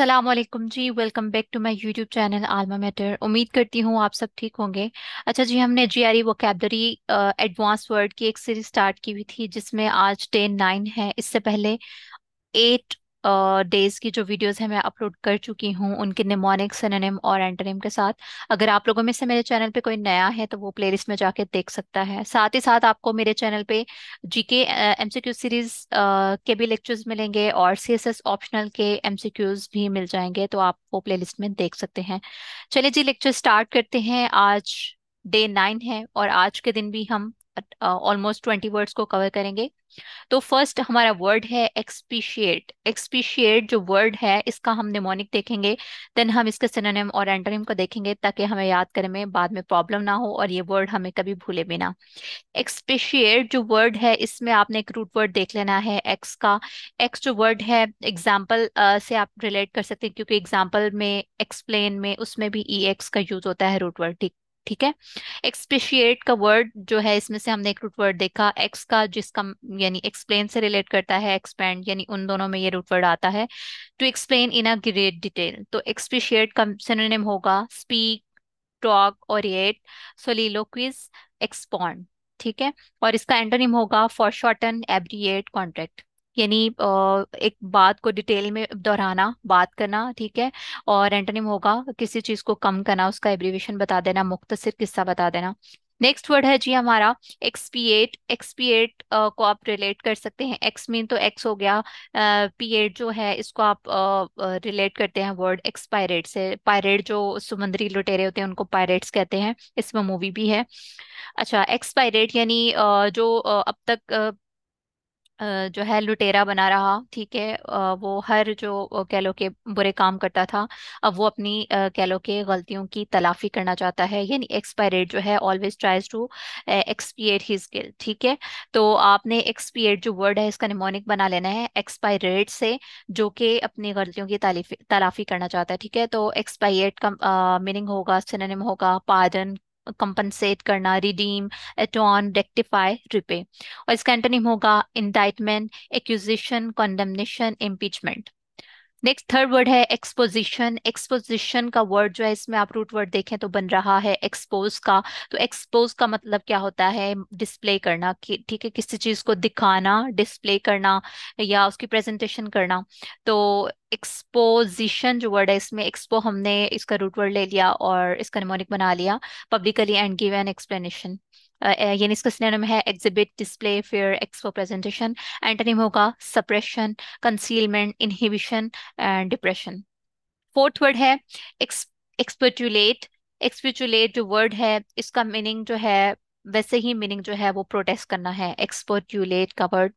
Aslam ji welcome back to my YouTube channel alma mater उम्मीद करती हूँ आप सब ठीक होंगे अच्छा जी हमने G R E vocabulary advance word की एक सीरीज स्टार्ट की हुई थी जिसमें आज टेन नाइन है इससे पहले एट डेज uh, की जो वीडियोस है मैं अपलोड कर चुकी हूँ उनके निमोनिक सिनोनिम और एंटरनेम के साथ अगर आप लोगों में से मेरे चैनल पे कोई नया है तो वो प्लेलिस्ट में जाके देख सकता है साथ ही साथ आपको मेरे चैनल पे जीके एमसीक्यू सीरीज के भी लेक्चर्स मिलेंगे और सीएसएस ऑप्शनल के एमसीक्यूज भी मिल जाएंगे तो आप वो प्ले में देख सकते हैं चलिए जी लेक्चर स्टार्ट करते हैं आज डे नाइन है और आज के दिन भी हम ऑलमोस्ट ट्वेंटी वर्ड्स को कवर करेंगे तो फर्स्ट हमारा वर्ड है एक्सपीशिएट एक्सपीशिएट जो वर्ड है इसका हम निमोनिक देखेंगे देन हम इसके सिनोनिम और एंटोनिम को देखेंगे ताकि हमें याद करने में बाद में प्रॉब्लम ना हो और ये वर्ड हमें कभी भूले भी ना एक्सपीशिएट जो वर्ड है इसमें आपने एक रूट वर्ड देख लेना है एक्स का एक्स जो वर्ड है एग्जाम्पल uh, से आप रिलेट कर सकते हैं क्योंकि एग्जाम्पल में एक्सप्लेन में उसमें भी ई e का यूज होता है रूट वर्ड ठीक ठीक है एक्सप्रिशिएट का वर्ड जो है इसमें से हमने एक रूट वर्ड देखा एक्स का जिसका यानी एक्सप्लेन से रिलेट करता है एक्सपेंड यानी उन दोनों में ये रूट वर्ड आता है to explain in a great detail तो एक्सप्रिशिएट का सिनोनिम होगा स्पीक टॉक और एट सोलिलोक्विज एक्सपॉन्ड ठीक है और इसका एंटोनिम होगा फॉर शॉर्टन एब्रीएट कॉन्ट्रैक्ट यानी एक बात को डिटेल में दोहराना बात करना ठीक है और एंटनिम होगा किसी चीज़ को कम करना उसका एब्रीवेशन बता देना मुख्तसर किस्सा बता देना नेक्स्ट वर्ड है जी हमारा एक्सपीएट एक्सपीएट को आप रिलेट कर सकते हैं एक्स मीन तो एक्स हो गया पी एट जो है इसको आप रिलेट करते हैं वर्ड एक्सपायरेट से पायरेट जो समुद्री लुटेरे होते हैं उनको पायरेट्स कहते हैं इसमें मूवी भी है अच्छा एक्सपायरेट यानी जो अब तक जो है लुटेरा बना रहा ठीक है वो हर जो कह लो के बुरे काम करता था अब वो अपनी कह लो के गलतियों की तलाफी करना चाहता है यानी एक्सपायरेट जो है always tries to expiate his guilt ठीक है तो आपने एक्सपिएट जो वर्ड है इसका निमोनिक बना लेना है एक्सपायरेट से जो कि अपनी गलतियों की तलाफी करना चाहता है ठीक है तो एक्सपायरेट का मीनिंग होगा सिनेम होगा पार्डन कंपनसेट करना रिडीम एटोन रेक्टिफाई रिपे और इसका एंटनिम होगा indictment accusation condemnation impeachment next third word है एक्सपोजिशन एक्सपोजिशन का वर्ड जो है इसमें आप रूट वर्ड देखें तो बन रहा है एक्सपोज का तो एक्सपोज का मतलब क्या होता है डिस्प्ले करना ठीक है किसी चीज को दिखाना डिस्प्ले करना या उसकी प्रेजेंटेशन करना तो एक्सपोजिशन जो वर्ड है इसमें एक्सपो हमने इसका रूट वर्ड ले लिया और इसका निमोनिक बना लिया publicly and give an explanation यानी इसका सिनेम है एग्जिबिट डिस्प्ले फिर एक्सपो प्रेजेंटेशन एंटनिम होगा suppression concealment inhibition and depression fourth word है एक्सपर्टुलेट एक्सपर्टुलेट जो वर्ड है इसका मीनिंग जो है वैसे ही मीनिंग जो है वो प्रोटेस्ट करना है एक्सपर्टुलेट का वर्ड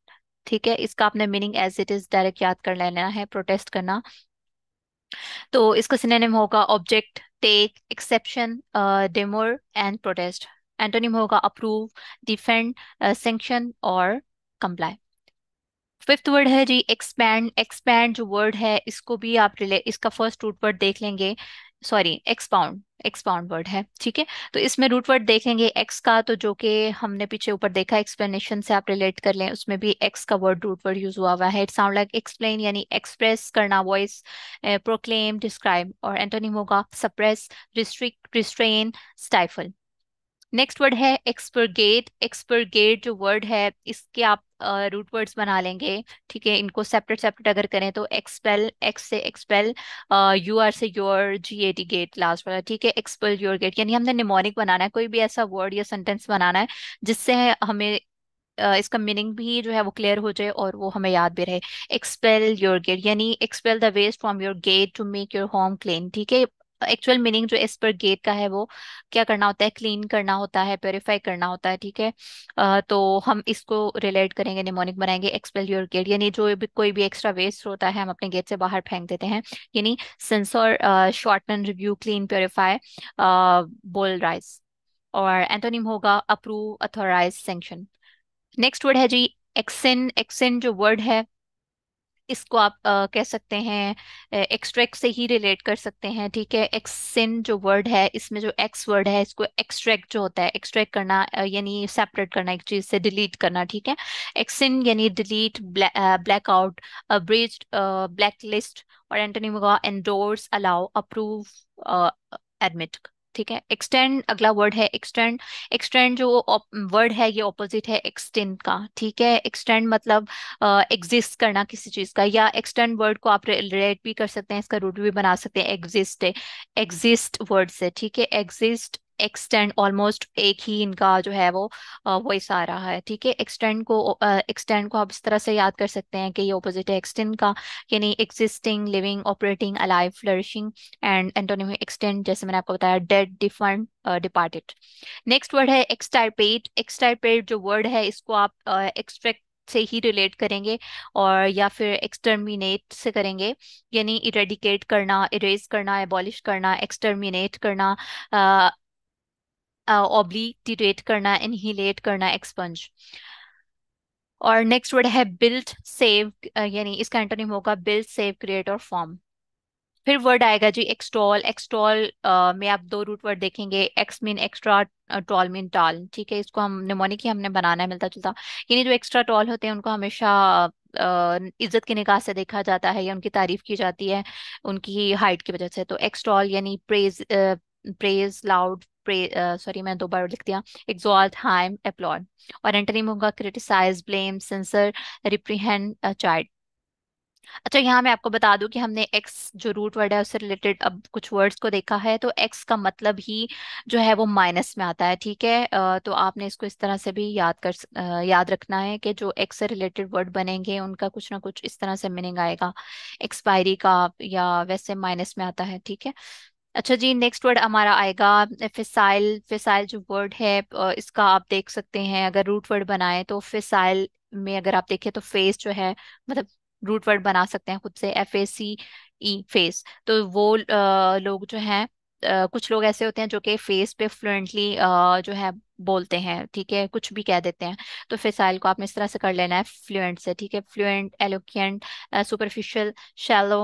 ठीक है इसका आपने meaning as it is direct याद कर लेना है प्रोटेस्ट करना तो इसका सिनेम होगा object take exception demur and protest antonym होगा अप्रूव डिफेंड सेंक्शन और कंप्लाई फिफ्थ वर्ड है जी एक्सपैंड एक्सपैंड जो वर्ड है इसको भी आप रिले इसका फर्स्ट रूट वर्ड देख लेंगे सॉरी एक्सपाउंड एक्सपाउंड वर्ड है ठीक है तो इसमें रूट वर्ड देखेंगे एक्स का तो जो कि हमने पीछे ऊपर देखा एक्सप्लेनेशन से आप रिलेट कर लें उसमें भी एक्स का वर्ड रूट वर्ड यूज हुआ हुआ है इट साउंड लाइक एक्सप्लेन यानी एक्सप्रेस करना वॉइस प्रोक्लेम डिस्क्राइब और एंटोनिम होगा suppress restrict restrain stifle next word है एक्सपर्गेट एक्सपर्गेट जो वर्ड है इसके आप रूट uh, वर्ड्स बना लेंगे ठीक है इनको सेपरेट सेपरेट अगर करें तो एक्सपेल एक्स से एक्सपेल यू आर से your G A T gate last वाला ठीक है एक्सपेल योर गेट यानी हमने निमोनिक बनाना है कोई भी ऐसा वर्ड या सेंटेंस बनाना है जिससे हमें uh, इसका मीनिंग भी जो है वो क्लियर हो जाए और वो हमें याद भी रहे एक्सपेल योर गेट यानी expel the waste from your gate to make your home clean ठीक है एक्चुअल मीनिंग जो इस पर गेट का है वो क्या करना होता है क्लीन करना होता है प्योरीफाई करना होता है ठीक है uh, तो हम इसको रिलेट करेंगे निमोनिक बनाएंगे एक्सपेल योर गेट यानी जो भी कोई भी एक्स्ट्रा वेस्ट होता है हम अपने गेट से बाहर फेंक देते हैं यानी censor and review clean purify bowdlerise और एंटोनिम होगा approve authorise sanction next word है जी एक्सेन एक्सेन जो वर्ड है इसको आप आ, कह सकते हैं एक्सट्रैक्ट से ही रिलेट कर सकते हैं ठीक है एक्सिन जो वर्ड है इसमें जो एक्स वर्ड है इसको एक्सट्रैक्ट जो होता है एक्सट्रैक्ट करना यानी सेपरेट करना एक चीज से डिलीट करना ठीक है एक्सिन यानी delete out bridge black list और antonym endorse allow approve admit ठीक है एक्सटेंड अगला वर्ड है एक्सटेंड एक्सटेंड जो वर्ड है ये ऑपोजिट है एक्सटेंड का ठीक है एक्सटेंड मतलब एग्जिस्ट uh, करना किसी चीज का या एक्सटेंड वर्ड को आप रिलेट भी कर सकते हैं इसका रूट भी बना सकते हैं एग्जिस्ट एग्जिस्ट वर्ड से ठीक है एग्जिस्ट एक्सटेंड ऑलमोस्ट एक ही इनका जो है वो वॉइस आ रहा है ठीक है एक्सटेंड को एक्सटेंड को आप इस तरह से याद कर सकते हैं कि ये ऑपोजिट है एक्सटेंड का यानी existing living operating alive flourishing and antonym extant जैसे मैंने आपको बताया dead defunct departed next word है एक्सटाइपेट एक्सटाइपेट जो वर्ड है इसको आप एक्सट्रैक्ट uh, से ही रिलेट करेंगे और या फिर एक्सटर्मिनेट से करेंगे यानी इरेडिकेट करना इरेज करना एबॉलिश करना एक्सटर्मिनेट करना uh, करना इनहीलेट करना एक्सपंज और नेक्स्ट वर्ड है बिल्ड सेव यानी इसका एंटोनिम होगा बिल्ड सेव क्रिएट और फॉर्म फिर वर्ड आएगा जी एक्सटॉल एक्सटॉल में आप दो रूट वर्ड देखेंगे ex mean extra tall mean tall ठीक है इसको हम निमोनिक ही हमने बनाना है मिलता जुलता यानी जो एक्स्ट्रा टॉल होते हैं उनको हमेशा इज्जत की निगाह से देखा जाता है या उनकी तारीफ की जाती है उनकी हाइट की वजह से तो एक्सटॉल यानी प्रेज प्रेज लाउड सॉरी मैं दो बार लिख दिया एग्जॉल्ट हाइम एप्लॉड और एंटनी होगा criticise blame censure reprehend chide अच्छा यहाँ मैं आपको बता दूं कि हमने एक्स जो रूट वर्ड है उससे रिलेटेड अब कुछ वर्ड्स को देखा है तो एक्स का मतलब ही जो है वो माइनस में आता है ठीक है तो आपने इसको इस तरह से भी याद कर याद रखना है कि जो एक्स से रिलेटेड वर्ड बनेंगे उनका कुछ ना कुछ इस तरह से मीनिंग आएगा एक्सपायरी का या वैसे माइनस में आता है ठीक है अच्छा जी नेक्स्ट वर्ड हमारा आएगा फिसाइल फिसाइल जो वर्ड है इसका आप देख सकते हैं अगर रूट वर्ड बनाए तो फिसाइल में अगर आप देखें तो फेस जो है मतलब रूट वर्ड बना सकते हैं खुद से F A C E face तो वो लोग जो हैं कुछ लोग ऐसे होते हैं जो कि फेस पे फ्लुएंटली जो है बोलते हैं ठीक है कुछ भी कह देते हैं तो फिसाइल को आपने इस तरह से कर लेना है फ्लुएंट से ठीक है fluent eloquent superficial shallow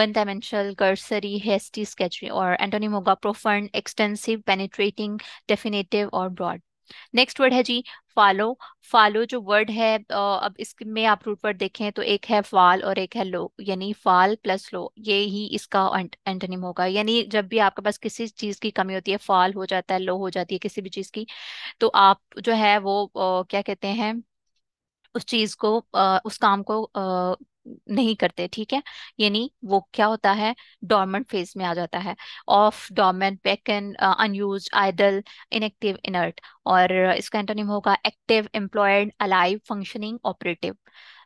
one dimensional cursory hasty sketchy और एंटोनी मोगा प्रोफंड एक्सटेंसिव पेनिट्रेटिंग डेफिनेटिव और ब्रॉड नेक्स्ट वर्ड है जी फालो फालो जो वर्ड है अब इसमें आप रूट वर्ड देखें तो एक है फाल और एक है लो यानी फाल प्लस लो ये ही इसका एंटनिम होगा यानी जब भी आपके पास किसी चीज़ की कमी होती है फाल हो जाता है लो हो जाती है किसी भी चीज़ की तो आप जो है वो क्या कहते हैं उस चीज़ को उस काम को नहीं करते ठीक है यानी वो क्या होता है डॉर्मेंट फेज में आ जाता है ऑफ डॉर्मेंट पैकन अनयूज आइडल इनएक्टिव इनर्ट और इसका एंटोनिम होगा active employed alive functioning operative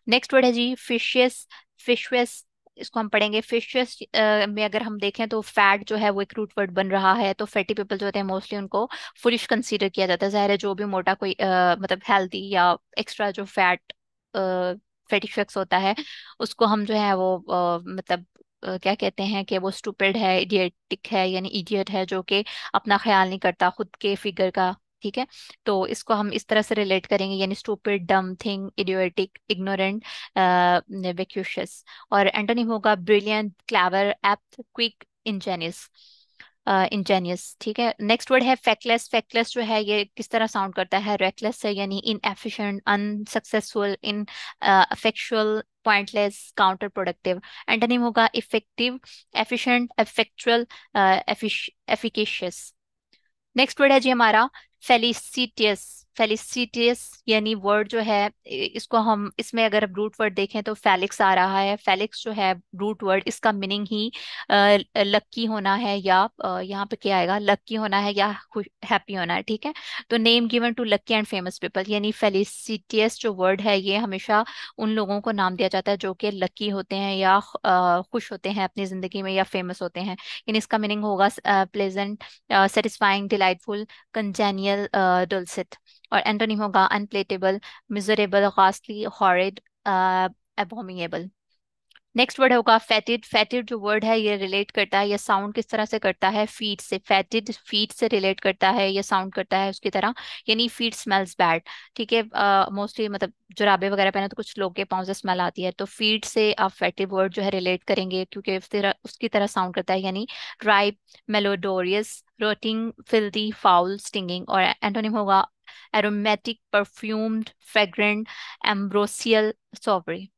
next word है जी फिशियस फिशियस इसको हम पढ़ेंगे फिशेस uh, में अगर हम देखें तो फैट जो है वो एक रूट वर्ड बन रहा है तो फैटी पीपल जो होते हैं मोस्टली उनको फुलिश कंसीडर किया जाता है जाहिर है जो भी मोटा कोई uh, मतलब हेल्थी या एक्स्ट्रा जो फैट uh, फेटी होता है उसको हम जो है वो मतलब क्या कहते हैं कि वो स्टूपिड है इडियटिक है यानी इडियट है जो कि अपना ख्याल नहीं करता खुद के फिगर का ठीक है तो इसको हम इस तरह से रिलेट करेंगे यानी स्टूपिड डम थिंग इडियोटिक इग्नोरेंट वेक्यूशियस और एंटोनी होगा brilliant clever apt quick ingenious ingenious ठीक है नेक्स्ट वर्ड है फेकलेस फेकलेस जो है ये किस तरह साउंड करता है रेकलेस है यानी efficient unsuccessful ineffectual pointless counter productive antonym होगा effective efficient effectual efficacious next word है जी हमारा फेलिसिटियस फेलिसिटियस यानी वर्ड जो है इसको हम इसमें अगर हम रूट वर्ड देखें तो फेलिक्स आ रहा है फेलिक्स जो है रूट वर्ड इसका मीनिंग ही लक्की होना है या यहाँ पे क्या आएगा लक्की होना है या हैप्पी होना है ठीक है तो name given to lucky and famous people यानी फेलिसिटियस जो वर्ड है ये हमेशा उन लोगों को नाम दिया जाता है जो कि लक्की होते हैं या खुश होते हैं अपनी ज़िंदगी में या फेमस होते हैं यानी इसका मीनिंग होगा pleasant satisfying delightful congenial dulcet और एंटोनिम uh, होगा unpalatable miserable ghastly horrid abominable next word होगा फैटिड फैटिड जो वर्ड है ये रिलेट करता है या साउंड किस तरह से करता है फीट से फैटिड फीट से रिलेट करता है या साउंड करता है उसकी तरह यानी फीट स्मेल्स बैड ठीक है मोस्टली uh, मतलब जुराबे वगैरह पहने तो कुछ लोग के पाँव से स्मेल आती है तो फीट से आप फैटिड वर्ड जो है रिलेट करेंगे क्योंकि उसकी तरह साउंड करता है यानी ripe malodorous rotting filthy foul stinking और एंटोनिम होगा aromatic, perfumed, fragrant, ambrosial, savory.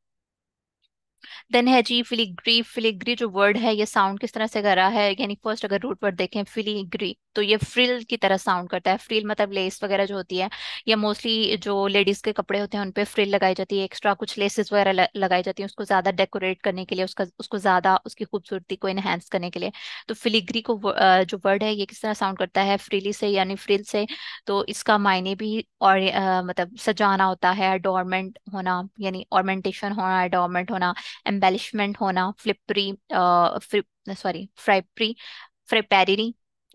Then है जी फिलीग्री फिलीग्री जो वर्ड है ये साउंड किस तरह से करा है यानी फर्स्ट अगर रूट वर्ड देखें फिलीग्री तो ये फ्रिल की तरह साउंड करता है फ्रिल मतलब लेस वगैरह जो होती है या मोस्टली जो लेडीज के कपड़े होते हैं उन फ्रिल लगाई जाती है एक्स्ट्रा कुछ लेसेस वगैरह लगाई जाती है उसको ज्यादा डेकोरेट करने के लिए उसका उसको ज्यादा उसकी खूबसूरती को एनहेंस करने के लिए तो फिलीग्री को जो वर्ड है ये किस तरह साउंड करता है फ्रीली से यानी फ्रिल से तो इसका मायने भी और मतलब सजाना होता है अडोरमेंट होना यानी ऑर्मेंटेशन होना अडोरमेंट होना एम्बेलिशमेंट होना flippery sorry frippery frippery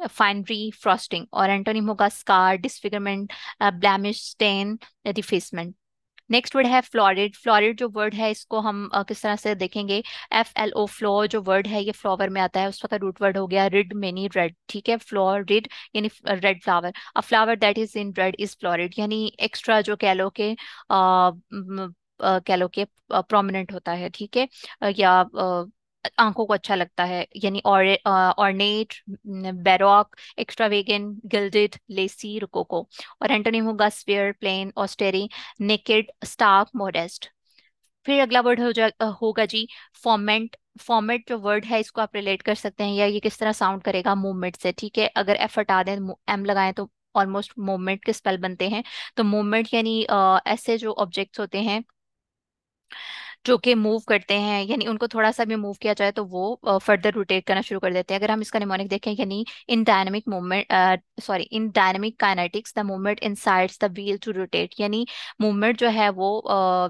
finery frosting और एंटोनिम होगा scar disfigurement blemish stain defacement next word है फ्लोरिड फ्लोरिड जो वर्ड है इसको हम uh, किस तरह से देखेंगे एफ एल ओ फ्लो जो वर्ड है ये फ्लावर में आता है उस वक्त रूट वर्ड हो गया रिड मेनी रेड ठीक है फ्लोरिड यानी red flower a flower that is in red is florid यानी एक्स्ट्रा जो कह लो के कह लो कि प्रोमिनेंट होता है ठीक है या आंखों को अच्छा लगता है यानी ornate baroque extravagant gilded lacy rococo और एंटोनिम होगा spare plain austere naked stark modest फिर अगला वर्ड हो जा होगा जी फॉर्मेंट फॉर्मेट जो वर्ड है इसको आप रिलेट कर सकते हैं या ये किस तरह साउंड करेगा मूवमेंट से ठीक है अगर एफ हटा दें एम लगाएं तो ऑलमोस्ट मूवमेंट के स्पेल बनते हैं तो मूवमेंट यानी ऐसे जो ऑब्जेक्ट्स होते हैं जो कि मूव करते हैं यानी उनको थोड़ा सा भी मूव किया जाए तो वो फर्दर रोटेट करना शुरू कर देते हैं अगर हम इसका निमोनिक देखें यानी in dynamic movement sorry in dynamic kinetics the movement in sides the wheel to rotate यानी मूवमेंट जो है वो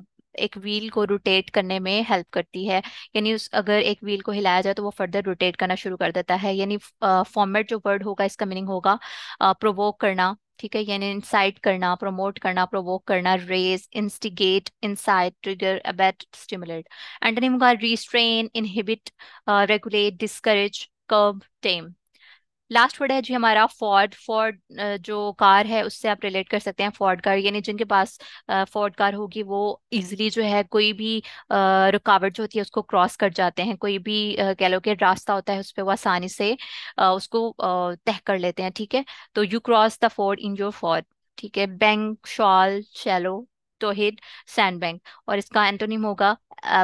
uh, एक व्हील को रोटेट करने में हेल्प करती है यानी उस अगर एक व्हील को हिलाया जाए तो वो फर्दर रोटेट करना शुरू कर देता है यानी फॉर्मेट जो वर्ड होगा इसका मीनिंग होगा प्रोवोक करना ठीक है यानी इंसाइट करना प्रमोट करना प्रोवोक करना raise instigate incite trigger abet stimulate antonym होगा restrain inhibit regulate discourage curb tame last word है जी हमारा फोर्ड फोर्ड जो कार है उससे आप रिलेट कर सकते हैं फोर्ड कार यानी जिनके पास फोर्ड कार होगी वो इजिली जो है कोई भी रुकावट जो होती है उसको क्रॉस कर जाते हैं कोई भी कह लो कि रास्ता होता है उस पर वो आसानी से उसको तह कर लेते हैं ठीक है तो you cross the ford in your ford ठीक है bank shoal shallow towhead sand bank और इसका एंटोनिम होगा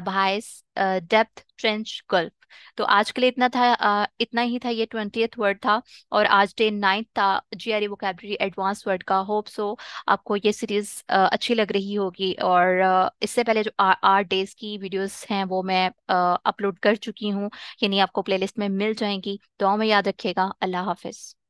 भाइस डेप्थ ट्रेंच गल्फ तो आज के लिए इतना था आ, इतना ही था ये ट्वेंटी वर्ड था और आज डे नाइन्थ था G R vocabulary advance word का होप सो आपको ये सीरीज अच्छी लग रही होगी और इससे पहले जो आठ डेज की वीडियोस हैं वो मैं अपलोड कर चुकी हूँ यानी आपको प्लेलिस्ट में मिल जाएंगी तो में याद रखिएगा अल्लाह हाफिज़